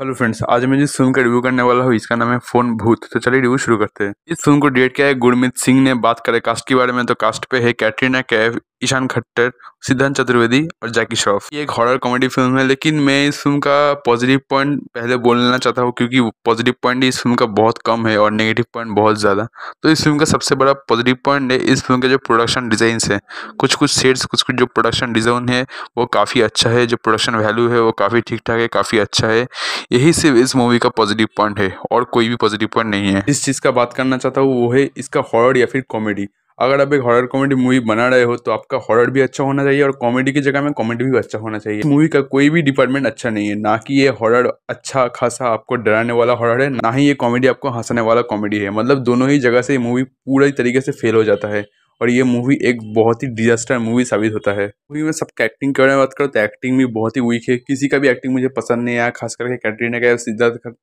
hello friends आज मैं जिस फिल्म का रिव्यू करने वाला हूँ इसका नाम है फोन भूत तो चलिए रिव्यू शुरू करते हैं इस फिल्म को डेट किया है गुरमीत सिंह ने बात करें कास्ट के बारे में तो कास्ट पे है कैटरीना कैफ ईशान खट्टर सिद्धांत चतुर्वेदी और जैकी श्रॉफ ये एक हॉरर कॉमेडी फिल्म है लेकिन मैं इस फिल्म का पॉजिटिव पॉइंट पहले बोलना चाहता हूँ क्योंकि पॉजिटिव पॉइंट इस फिल्म का बहुत कम है और नेगेटिव पॉइंट बहुत ज़्यादा तो इस फिल्म का सबसे बड़ा पॉजिटिव पॉइंट है इस फिल्म के जो प्रोडक्शन डिजाइन है कुछ कुछ सेट्स कुछ कुछ जो प्रोडक्शन डिज़ाइन है वो काफ़ी अच्छा है जो प्रोडक्शन वैल्यू है वो काफ़ी ठीक ठाक है काफ़ी अच्छा है यही सिर्फ इस मूवी का पॉजिटिव पॉइंट है और कोई भी पॉजिटिव पॉइंट नहीं है जिस चीज़ का बात करना चाहता हूँ वो है इसका हॉरर या फिर कॉमेडी अगर आप एक हॉरर कॉमेडी मूवी बना रहे हो तो आपका हॉरर भी अच्छा होना चाहिए और कॉमेडी की जगह में कॉमेडी भी अच्छा होना चाहिए मूवी का कोई भी डिपार्टमेंट अच्छा नहीं है ना कि ये हॉरर अच्छा खासा आपको डराने वाला हॉरर है ना ही ये कॉमेडी आपको हंसने वाला कॉमेडी है मतलब दोनों ही जगह से ये मूवी पूरी तरीके से फेल हो जाता है और ये मूवी एक बहुत ही डिजास्टर मूवी साबित होता है मूवी में सबका एक्टिंग के बारे में बात करो तो एक्टिंग भी बहुत ही वीक है किसी का भी एक्टिंग मुझे पसंद नहीं आया खास करके कैटरीना का सिद्धार्थ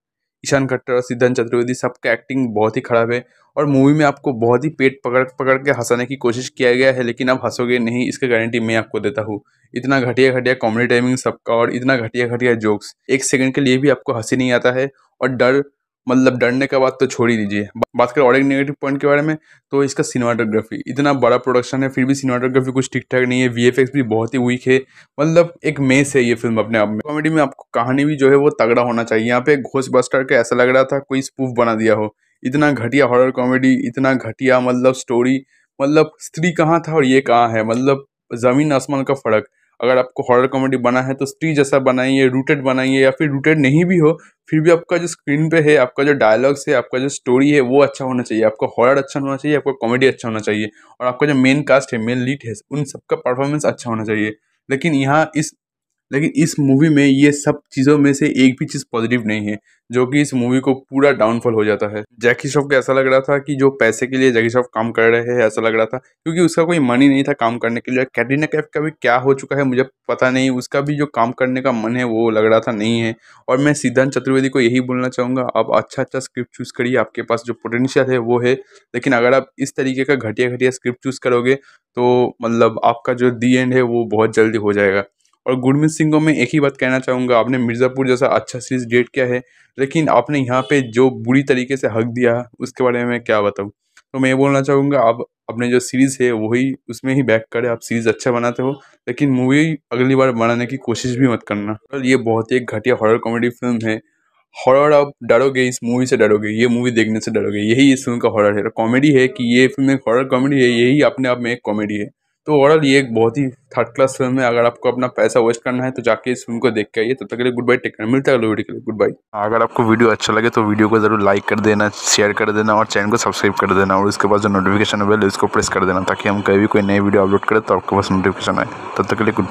ईशान खट्टर और सिद्धांत चतुर्वेदी सबका एक्टिंग बहुत ही खराब है और मूवी में आपको बहुत ही पेट पकड़ पकड़ के हंसाने की कोशिश किया गया है लेकिन आप हंसोगे नहीं इसका गारंटी मैं आपको देता हूँ इतना घटिया घटिया कॉमेडी टाइमिंग सबका और इतना घटिया घटिया जोक्स एक सेकंड के लिए भी आपको हंसी नहीं आता है और डर मतलब डरने का बात तो छोड़ ही दीजिए बात करें और एक नेगेटिव पॉइंट के बारे में तो इसका सिनेमाटोग्राफी इतना बड़ा प्रोडक्शन है फिर भी सिनेमाटोग्राफी कुछ ठीक ठाक नहीं है वी भी बहुत ही वीक है मतलब एक मेस है ये फिल्म अपने आप में कॉमेडी में आपको कहानी भी जो है वो तगड़ा होना चाहिए यहाँ पे घोष बस्टर का ऐसा लग रहा था कोई स्पूफ बना दिया हो इतना घटिया हॉरर कॉमेडी इतना घटिया मतलब स्टोरी मतलब स्त्री कहाँ था और ये कहाँ है मतलब ज़मीन आसमान का फ़र्क अगर आपको हॉरर कॉमेडी बना है तो स्त्री जैसा बनाइए रूटेड बनाइए या फिर रूटेड नहीं भी हो फिर भी आपका जो स्क्रीन पे है आपका जो डायलॉग्स है आपका जो स्टोरी है वो अच्छा होना चाहिए आपका हॉरर अच्छा होना चाहिए आपका कॉमेडी अच्छा होना चाहिए और आपका जो मेन कास्ट है मेन लीड है उन सबका परफॉर्मेंस अच्छा होना चाहिए लेकिन यहाँ इस लेकिन इस मूवी में ये सब चीज़ों में से एक भी चीज़ पॉजिटिव नहीं है जो कि इस मूवी को पूरा डाउनफॉल हो जाता है जैकी श्रॉफ को ऐसा लग रहा था कि जो पैसे के लिए जैकी श्रॉफ काम कर रहे हैं ऐसा लग रहा था क्योंकि उसका कोई मन ही नहीं था काम करने के लिए कैटरीना कैफ का भी क्या हो चुका है मुझे पता नहीं उसका भी जो काम करने का मन है वो लग रहा था नहीं है और मैं सिद्धांत चतुर्वेदी को यही बोलना चाहूँगा आप अच्छा अच्छा स्क्रिप्ट चूज़ करिए आपके पास जो पोटेंशियल है वो है लेकिन अगर आप इस तरीके का घटिया घटिया स्क्रिप्ट चूज़ करोगे तो मतलब आपका जो दी एंड है वो बहुत जल्दी हो जाएगा और गुरमीत सिंह को मैं एक ही बात कहना चाहूँगा आपने मिर्ज़ापुर जैसा अच्छा सीरीज डेट किया है लेकिन आपने यहाँ पे जो बुरी तरीके से हक दिया उसके बारे में क्या बताऊँ तो मैं ये बोलना चाहूँगा आप अपने जो सीरीज़ है वही उसमें ही बैक करें आप सीरीज़ अच्छा बनाते हो लेकिन मूवी अगली बार बनाने की कोशिश भी मत करना और ये बहुत ही घटिया हॉरर कॉमेडी फिल्म है हॉरर आप डरोगे इस मूवी से डरोगे ये मूवी देखने से डरोगे यही इस फिल्म का हॉरर है कॉमेडी है कि ये फिल्म एक हॉरर कॉमेडी है यही अपने आप में एक कॉमेडी है तो ओवरऑल ये एक बहुत ही थर्ड क्लास फिल्म है अगर आपको अपना पैसा वेस्ट करना है तो जाके इस फिल्म को देख के आइए तब तक के लिए गुड बाई टेक मिलता है वीडियो के लिए गुड बाई हाँ, अगर आपको वीडियो अच्छा लगे तो वीडियो को जरूर लाइक कर देना शेयर कर देना और चैनल को सब्सक्राइब कर देना और उसके पास जो नोटिफिकेशन है उसको प्रेस कर देना ताकि हम कभी कोई नई वीडियो अपलोड करें तो आपके पास नोटिफिकेशन आए तब तक के लिए गुड